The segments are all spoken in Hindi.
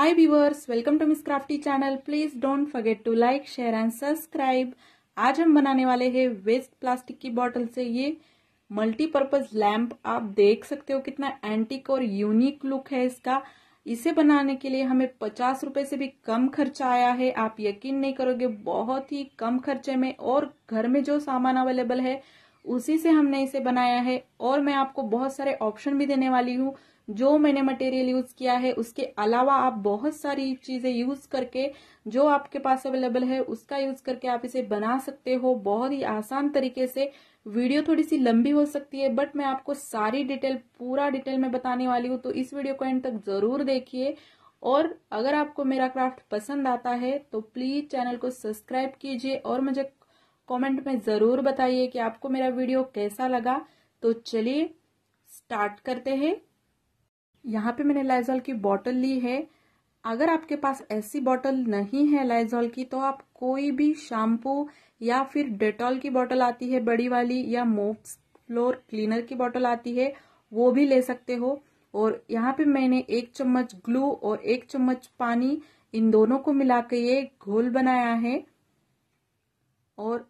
Hi viewers, welcome to Miss Crafty channel. Please don't forget to like, share and subscribe. आज हम बनाने वाले हैं वेस्ट प्लास्टिक की बॉटल से ये मल्टीपर्पज लैम्प आप देख सकते हो कितना एंटिक और यूनिक लुक है इसका इसे बनाने के लिए हमें पचास रुपए से भी कम खर्चा आया है आप यकीन नहीं करोगे बहुत ही कम खर्चे में और घर में जो सामान अवेलेबल है उसी से हमने इसे बनाया है और मैं आपको बहुत सारे ऑप्शन भी देने वाली हूँ जो मैंने मटेरियल यूज किया है उसके अलावा आप बहुत सारी चीजें यूज करके जो आपके पास अवेलेबल है उसका यूज करके आप इसे बना सकते हो बहुत ही आसान तरीके से वीडियो थोड़ी सी लंबी हो सकती है बट मैं आपको सारी डिटेल पूरा डिटेल में बताने वाली हूँ तो इस वीडियो को एंड तक जरूर देखिए और अगर आपको मेरा क्राफ्ट पसंद आता है तो प्लीज चैनल को सब्सक्राइब कीजिए और मुझे कमेंट में ज़रूर बताइए कि आपको मेरा वीडियो कैसा लगा तो चलिए स्टार्ट करते हैं यहाँ पे मैंने लाइजॉल की बॉटल ली है अगर आपके पास ऐसी बॉटल नहीं है लाइजॉल की तो आप कोई भी शैम्पू या फिर डेटॉल की बॉटल आती है बड़ी वाली या मोप फ्लोर क्लीनर की बॉटल आती है वो भी ले सकते हो और यहाँ पे मैंने एक चम्मच ग्लू और एक चम्मच पानी इन दोनों को मिला के ये घोल बनाया है और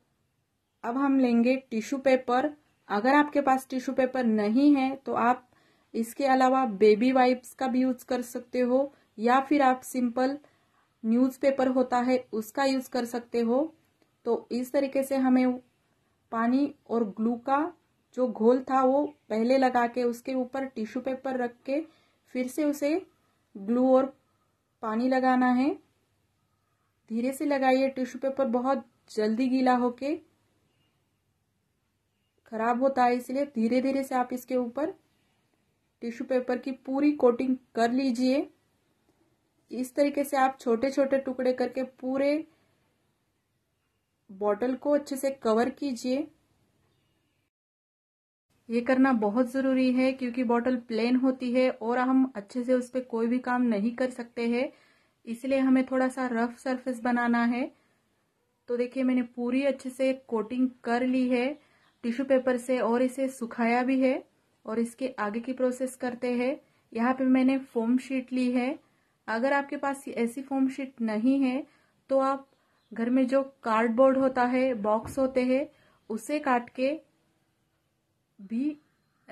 अब हम लेंगे टिश्यू पेपर अगर आपके पास टिश्यू पेपर नहीं है तो आप इसके अलावा बेबी वाइप्स का भी यूज कर सकते हो या फिर आप सिंपल न्यूज़पेपर होता है उसका यूज कर सकते हो तो इस तरीके से हमें पानी और ग्लू का जो घोल था वो पहले लगा के उसके ऊपर टिश्यू पेपर रख के फिर से उसे ग्लू और पानी लगाना है धीरे से लगाइए टिश्यू पेपर बहुत जल्दी गीला होके खराब होता है इसलिए धीरे धीरे से आप इसके ऊपर टिश्यू पेपर की पूरी कोटिंग कर लीजिए इस तरीके से आप छोटे छोटे टुकड़े करके पूरे बॉटल को अच्छे से कवर कीजिए ये करना बहुत ज़रूरी है क्योंकि बॉटल प्लेन होती है और हम अच्छे से उस पर कोई भी काम नहीं कर सकते हैं इसलिए हमें थोड़ा सा रफ सरफेस बनाना है तो देखिए मैंने पूरी अच्छे से कोटिंग कर ली है टिश्यू पेपर से और इसे सुखाया भी है और इसके आगे की प्रोसेस करते हैं यहाँ पे मैंने फोम शीट ली है अगर आपके पास ऐसी फोम शीट नहीं है तो आप घर में जो कार्डबोर्ड होता है बॉक्स होते हैं उसे काट के भी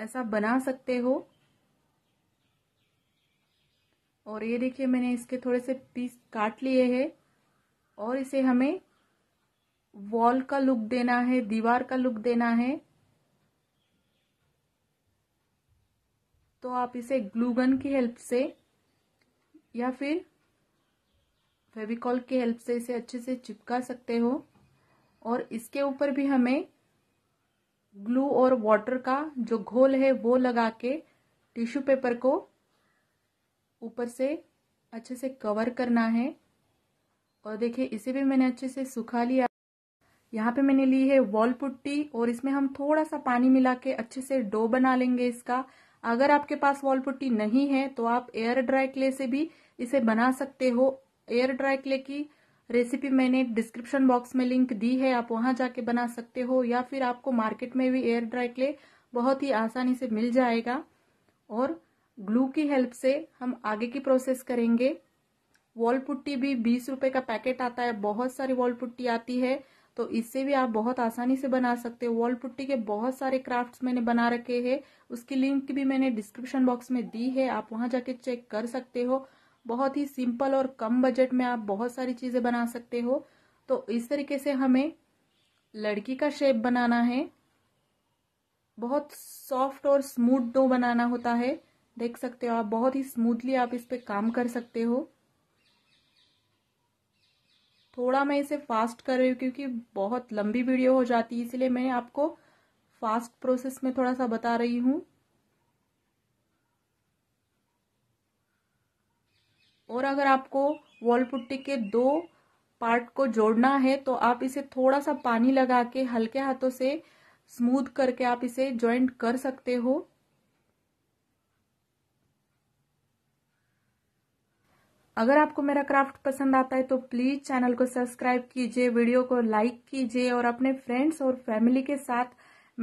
ऐसा बना सकते हो और ये देखिए मैंने इसके थोड़े से पीस काट लिए हैं और इसे हमें वॉल का लुक देना है दीवार का लुक देना है तो आप इसे ग्लूगन की हेल्प से या फिर फेविकॉल की हेल्प से इसे अच्छे से चिपका सकते हो और इसके ऊपर भी हमें ग्लू और वाटर का जो घोल है वो लगा के टिश्यू पेपर को ऊपर से अच्छे से कवर करना है और देखिए इसे भी मैंने अच्छे से सुखा लिया यहाँ पे मैंने ली है वॉल पुट्टी और इसमें हम थोड़ा सा पानी मिला के अच्छे से डो बना लेंगे इसका अगर आपके पास वॉल पुट्टी नहीं है तो आप एयर ड्राई क्ले से भी इसे बना सकते हो एयर ड्राई क्ले की रेसिपी मैंने डिस्क्रिप्शन बॉक्स में लिंक दी है आप वहां जाके बना सकते हो या फिर आपको मार्केट में भी एयर ड्राई क्ले बहुत ही आसानी से मिल जाएगा और ग्लू की हेल्प से हम आगे की प्रोसेस करेंगे वॉल पुट्टी भी बीस रुपए का पैकेट आता है बहुत सारी वॉल पुट्टी आती है तो इससे भी आप बहुत आसानी से बना सकते हो वॉल पुट्टी के बहुत सारे क्राफ्ट्स मैंने बना रखे हैं उसकी लिंक भी मैंने डिस्क्रिप्शन बॉक्स में दी है आप वहां जाके चेक कर सकते हो बहुत ही सिंपल और कम बजट में आप बहुत सारी चीजें बना सकते हो तो इस तरीके से हमें लड़की का शेप बनाना है बहुत सॉफ्ट और स्मूथ डो बनाना होता है देख सकते हो आप बहुत ही स्मूथली आप इस पर काम कर सकते हो थोड़ा मैं इसे फास्ट कर रही हूँ क्योंकि बहुत लंबी वीडियो हो जाती है इसलिए मैं आपको फास्ट प्रोसेस में थोड़ा सा बता रही हूँ और अगर आपको वॉल पुट्टी के दो पार्ट को जोड़ना है तो आप इसे थोड़ा सा पानी लगा के हल्के हाथों से स्मूथ करके आप इसे ज्वाइंट कर सकते हो अगर आपको मेरा क्राफ्ट पसंद आता है तो प्लीज चैनल को सब्सक्राइब कीजिए वीडियो को लाइक कीजिए और अपने फ्रेंड्स और फैमिली के साथ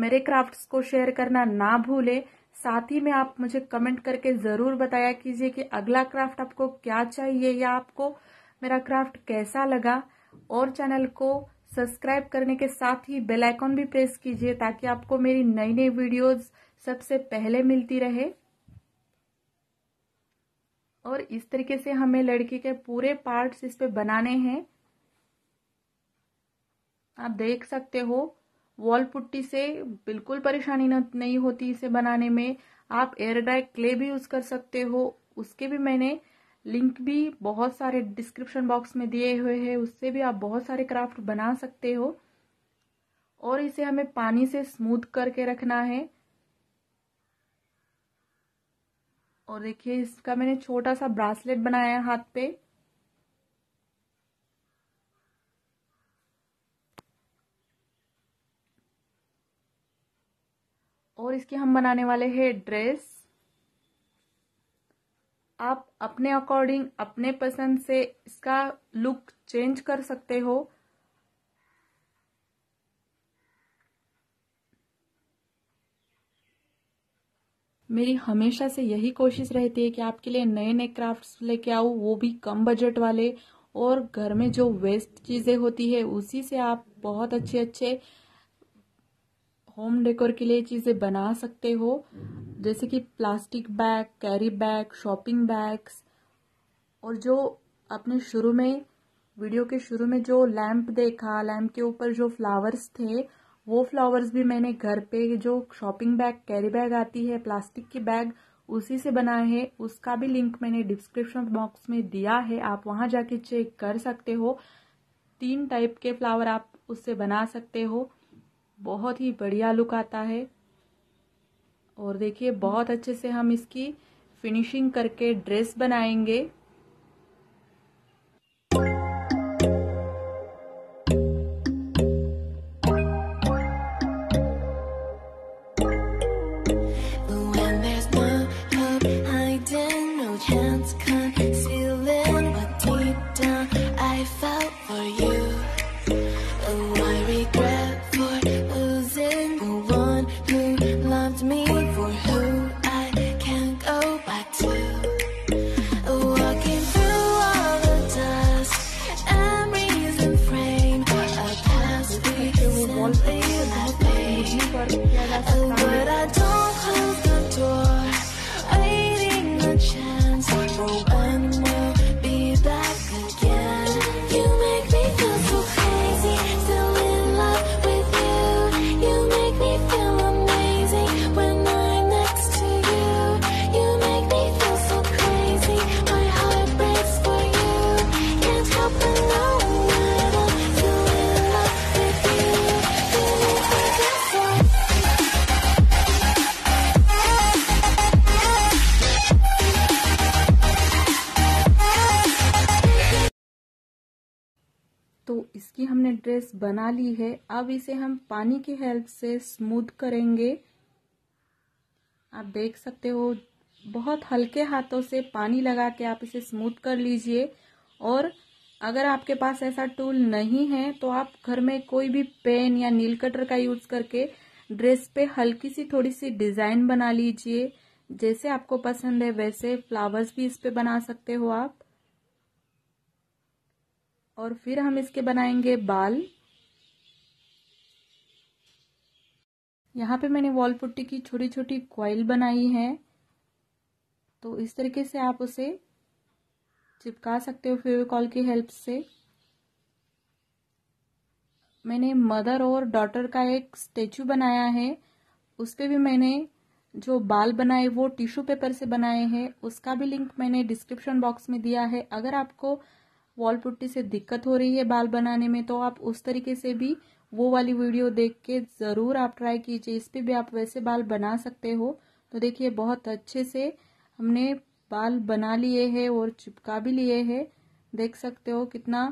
मेरे क्राफ्ट्स को शेयर करना ना भूले साथ ही में आप मुझे कमेंट करके जरूर बताया कीजिए कि अगला क्राफ्ट आपको क्या चाहिए या आपको मेरा क्राफ्ट कैसा लगा और चैनल को सब्सक्राइब करने के साथ ही बेल आइकॉन भी प्रेस कीजिए ताकि आपको मेरी नई नई वीडियोस सबसे पहले मिलती रहे और इस तरीके से हमें लड़की के पूरे पार्ट्स इस पे बनाने हैं आप देख सकते हो वॉल पुट्टी से बिल्कुल परेशानी नहीं होती इसे बनाने में आप एयर ड्राई क्ले भी यूज कर सकते हो उसके भी मैंने लिंक भी बहुत सारे डिस्क्रिप्शन बॉक्स में दिए हुए हैं उससे भी आप बहुत सारे क्राफ्ट बना सकते हो और इसे हमें पानी से स्मूथ करके रखना है और देखिए इसका मैंने छोटा सा ब्रासलेट बनाया है हाथ पे और इसके हम बनाने वाले हैं ड्रेस आप अपने अकॉर्डिंग अपने पसंद से इसका लुक चेंज कर सकते हो मेरी हमेशा से यही कोशिश रहती है कि आपके लिए नए नए क्राफ्ट्स लेके आओ वो भी कम बजट वाले और घर में जो वेस्ट चीज़ें होती है उसी से आप बहुत अच्छे अच्छे होम डेकोर के लिए चीज़ें बना सकते हो जैसे कि plastic bag carry bag shopping bags और जो आपने शुरू में वीडियो के शुरू में जो लैंप देखा लैंप के ऊपर जो फ्लावर्स थे वो फ्लावर्स भी मैंने घर पे जो शॉपिंग बैग कैरी बैग आती है प्लास्टिक की बैग उसी से बनाए हैं उसका भी लिंक मैंने डिस्क्रिप्शन बॉक्स में दिया है आप वहां जाके चेक कर सकते हो तीन टाइप के फ्लावर आप उससे बना सकते हो बहुत ही बढ़िया लुक आता है और देखिए बहुत अच्छे से हम इसकी फिनिशिंग करके ड्रेस बनाएंगे बना ली है अब इसे हम पानी की हेल्प से स्मूथ करेंगे आप देख सकते हो बहुत हल्के हाथों से पानी लगा के आप इसे स्मूथ कर लीजिए और अगर आपके पास ऐसा टूल नहीं है तो आप घर में कोई भी पेन या नील कटर का यूज करके ड्रेस पे हल्की सी थोड़ी सी डिजाइन बना लीजिए जैसे आपको पसंद है वैसे फ्लावर्स भी इस पे बना सकते हो आप और फिर हम इसके बनाएंगे बाल यहाँ पे मैंने वॉल पुट्टी की छोटी छोटी क्वाइल बनाई है तो इस तरीके से आप उसे चिपका सकते हो फेविकॉल की हेल्प से मैंने मदर और डॉटर का एक स्टेचू बनाया है उस पर भी मैंने जो बाल बनाए वो टिश्यू पेपर से बनाए हैं उसका भी लिंक मैंने डिस्क्रिप्शन बॉक्स में दिया है अगर आपको वॉल पुट्टी से दिक्कत हो रही है बाल बनाने में तो आप उस तरीके से भी वो वाली वीडियो देख के ज़रूर आप ट्राई कीजिए इस पर भी आप वैसे बाल बना सकते हो तो देखिए बहुत अच्छे से हमने बाल बना लिए हैं और चिपका भी लिए हैं देख सकते हो कितना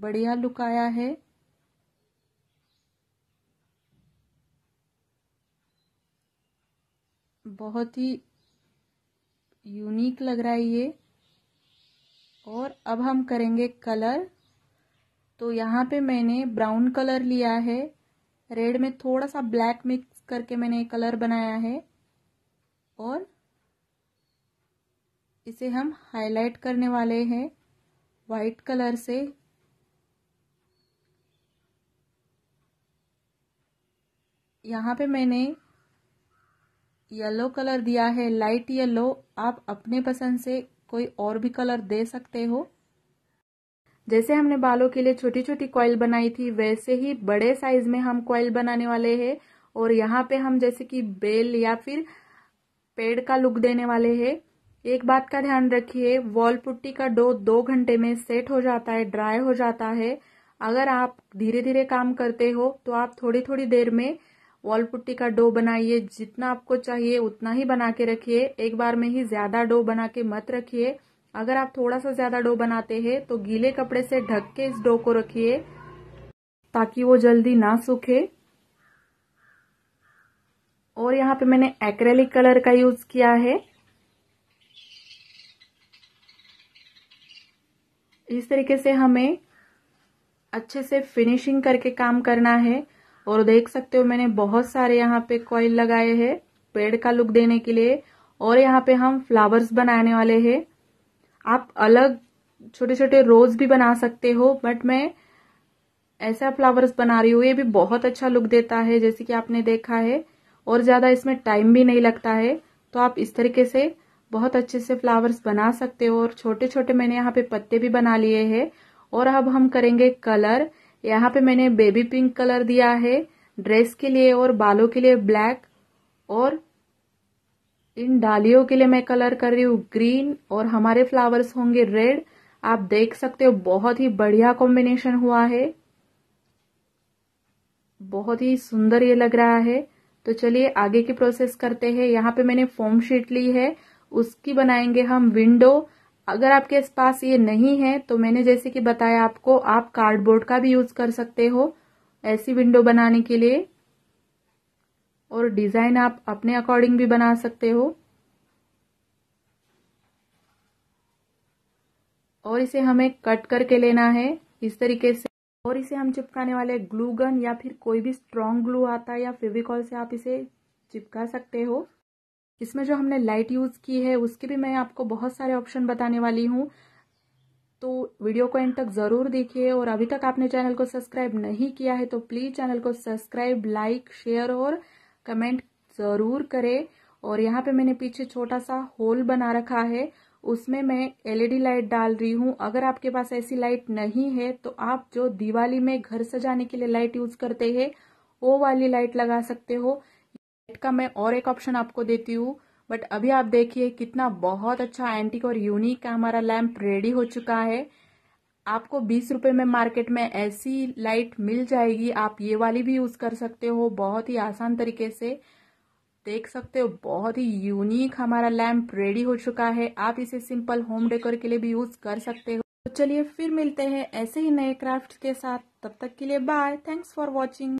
बढ़िया लुक आया है बहुत ही यूनिक लग रहा है ये और अब हम करेंगे कलर तो यहाँ पे मैंने ब्राउन कलर लिया है रेड में थोड़ा सा ब्लैक मिक्स करके मैंने कलर बनाया है और इसे हम हाईलाइट करने वाले हैं वाइट कलर से यहाँ पे मैंने येलो कलर दिया है लाइट येलो आप अपने पसंद से कोई और भी कलर दे सकते हो जैसे हमने बालों के लिए छोटी छोटी कॉइल बनाई थी वैसे ही बड़े साइज में हम कॉइल बनाने वाले हैं और यहाँ पे हम जैसे कि बेल या फिर पेड़ का लुक देने वाले हैं एक बात का ध्यान रखिए वॉल पुट्टी का डो दो घंटे में सेट हो जाता है ड्राई हो जाता है अगर आप धीरे धीरे काम करते हो तो आप थोड़ी थोड़ी देर में वॉल पुट्टी का डो बनाइए जितना आपको चाहिए उतना ही बना के रखिए एक बार में ही ज्यादा डो बना के मत रखिए अगर आप थोड़ा सा ज्यादा डो बनाते हैं तो गीले कपड़े से ढक के इस डो को रखिए ताकि वो जल्दी ना सूखे और यहाँ पे मैंने एक्रेलिक कलर का यूज किया है इस तरीके से हमें अच्छे से फिनिशिंग करके काम करना है और देख सकते हो मैंने बहुत सारे यहाँ पे कॉइल लगाए हैं पेड़ का लुक देने के लिए और यहाँ पे हम फ्लावर्स बनाने वाले हैं आप अलग छोटे छोटे रोज भी बना सकते हो बट मैं ऐसा फ्लावर्स बना रही हूँ ये भी बहुत अच्छा लुक देता है जैसे कि आपने देखा है और ज़्यादा इसमें टाइम भी नहीं लगता है तो आप इस तरीके से बहुत अच्छे से फ्लावर्स बना सकते हो और छोटे छोटे मैंने यहाँ पे पत्ते भी बना लिए हैं और अब हम करेंगे कलर यहाँ पे मैंने बेबी पिंक कलर दिया है ड्रेस के लिए और बालों के लिए ब्लैक और इन डालियों के लिए मैं कलर कर रही हूँ ग्रीन और हमारे फ्लावर्स होंगे रेड आप देख सकते हो बहुत ही बढ़िया कॉम्बिनेशन हुआ है बहुत ही सुंदर ये लग रहा है तो चलिए आगे की प्रोसेस करते हैं यहाँ पे मैंने फोम शीट ली है उसकी बनाएंगे हम विंडो अगर आपके पास ये नहीं है तो मैंने जैसे कि बताया आपको आप कार्डबोर्ड का भी यूज कर सकते हो ऐसी विंडो बनाने के लिए और डिजाइन आप अपने अकॉर्डिंग भी बना सकते हो और इसे हमें कट करके लेना है इस तरीके से और इसे हम चिपकाने वाले ग्लू गन या फिर कोई भी स्ट्रॉन्ग ग्लू आता है या फेविकॉल से आप इसे चिपका सकते हो इसमें जो हमने लाइट यूज की है उसके भी मैं आपको बहुत सारे ऑप्शन बताने वाली हूँ तो वीडियो को एंड तक जरूर देखिए और अभी तक आपने चैनल को सब्सक्राइब नहीं किया है तो प्लीज चैनल को सब्सक्राइब लाइक शेयर और कमेंट ज़रूर करें और यहाँ पे मैंने पीछे छोटा सा होल बना रखा है उसमें मैं एलईडी लाइट डाल रही हूँ अगर आपके पास ऐसी लाइट नहीं है तो आप जो दिवाली में घर सजाने के लिए लाइट यूज करते हैं वो वाली लाइट लगा सकते हो लाइट का मैं और एक ऑप्शन आपको देती हूँ बट अभी आप देखिए कितना बहुत अच्छा एंटिक और यूनिक हमारा लैम्प रेडी हो चुका है आपको बीस रुपए में मार्केट में ऐसी लाइट मिल जाएगी आप ये वाली भी यूज कर सकते हो बहुत ही आसान तरीके से देख सकते हो बहुत ही यूनिक हमारा लैम्प रेडी हो चुका है आप इसे सिंपल होम डेकोर के लिए भी यूज कर सकते हो तो चलिए फिर मिलते हैं ऐसे ही नए क्राफ्ट के साथ तब तक के लिए बाय थैंक्स फॉर वॉचिंग